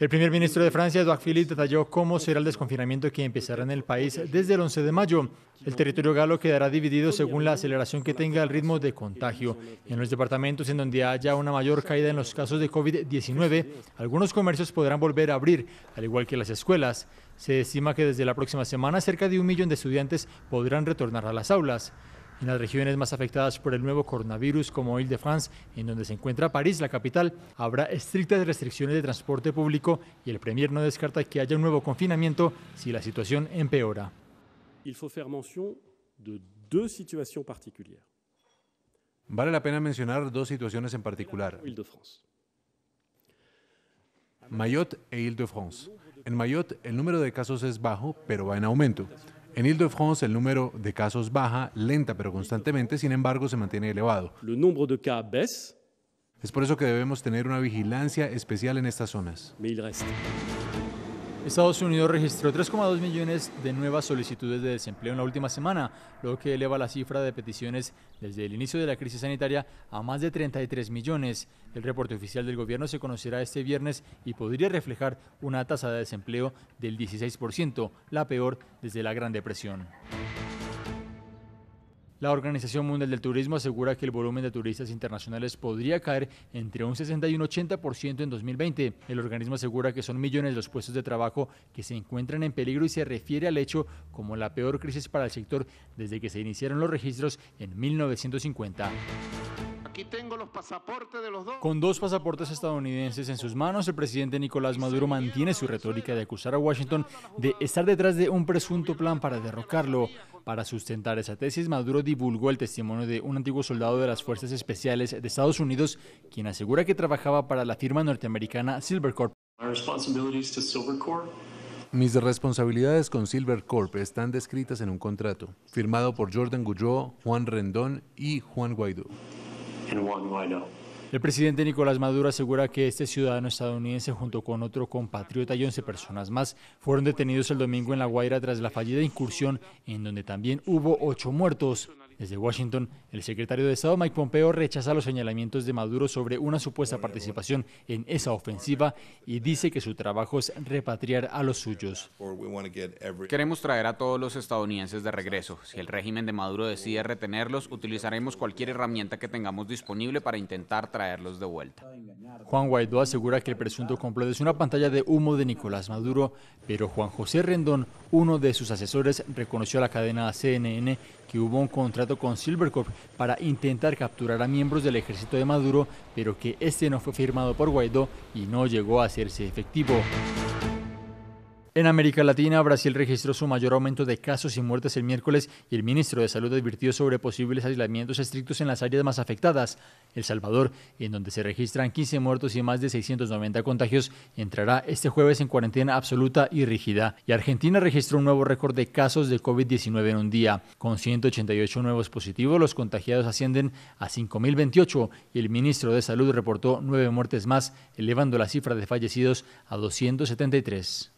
El primer ministro de Francia, Edouard Philippe, detalló cómo será el desconfinamiento que empezará en el país desde el 11 de mayo. El territorio galo quedará dividido según la aceleración que tenga el ritmo de contagio. En los departamentos en donde haya una mayor caída en los casos de COVID-19, algunos comercios podrán volver a abrir, al igual que las escuelas. Se estima que desde la próxima semana cerca de un millón de estudiantes podrán retornar a las aulas en las regiones más afectadas por el nuevo coronavirus como ile de france en donde se encuentra París, la capital, habrá estrictas restricciones de transporte público y el Premier no descarta que haya un nuevo confinamiento si la situación empeora. Vale la pena mencionar dos situaciones en particular. Mayotte e ile de france En Mayotte el número de casos es bajo, pero va en aumento. En ile de france el número de casos baja lenta pero constantemente, sin embargo se mantiene elevado. El número de casos baisse. Es por eso que debemos tener una vigilancia especial en estas zonas. Estados Unidos registró 3,2 millones de nuevas solicitudes de desempleo en la última semana, lo que eleva la cifra de peticiones desde el inicio de la crisis sanitaria a más de 33 millones. El reporte oficial del gobierno se conocerá este viernes y podría reflejar una tasa de desempleo del 16%, la peor desde la Gran Depresión. La Organización Mundial del Turismo asegura que el volumen de turistas internacionales podría caer entre un 60 y un 80% en 2020. El organismo asegura que son millones los puestos de trabajo que se encuentran en peligro y se refiere al hecho como la peor crisis para el sector desde que se iniciaron los registros en 1950 tengo los pasaportes de los dos. Con dos pasaportes estadounidenses en sus manos, el presidente Nicolás Maduro mantiene su retórica de acusar a Washington de estar detrás de un presunto plan para derrocarlo. Para sustentar esa tesis, Maduro divulgó el testimonio de un antiguo soldado de las Fuerzas Especiales de Estados Unidos, quien asegura que trabajaba para la firma norteamericana Silvercorp. Mis responsabilidades con Silvercorp están descritas en un contrato, firmado por Jordan Gulló, Juan Rendón y Juan Guaidó. El presidente Nicolás Maduro asegura que este ciudadano estadounidense junto con otro compatriota y 11 personas más fueron detenidos el domingo en La Guaira tras la fallida incursión en donde también hubo ocho muertos. Desde Washington, el secretario de Estado Mike Pompeo rechaza los señalamientos de Maduro sobre una supuesta participación en esa ofensiva y dice que su trabajo es repatriar a los suyos. Queremos traer a todos los estadounidenses de regreso. Si el régimen de Maduro decide retenerlos, utilizaremos cualquier herramienta que tengamos disponible para intentar traerlos de vuelta. Juan Guaidó asegura que el presunto complot es una pantalla de humo de Nicolás Maduro, pero Juan José Rendón, uno de sus asesores, reconoció a la cadena CNN que hubo un contrato con Silvercorp para intentar capturar a miembros del ejército de Maduro, pero que este no fue firmado por Guaidó y no llegó a hacerse efectivo. En América Latina, Brasil registró su mayor aumento de casos y muertes el miércoles y el ministro de Salud advirtió sobre posibles aislamientos estrictos en las áreas más afectadas. El Salvador, en donde se registran 15 muertos y más de 690 contagios, entrará este jueves en cuarentena absoluta y rígida. Y Argentina registró un nuevo récord de casos de COVID-19 en un día. Con 188 nuevos positivos, los contagiados ascienden a 5.028 y el ministro de Salud reportó nueve muertes más, elevando la cifra de fallecidos a 273.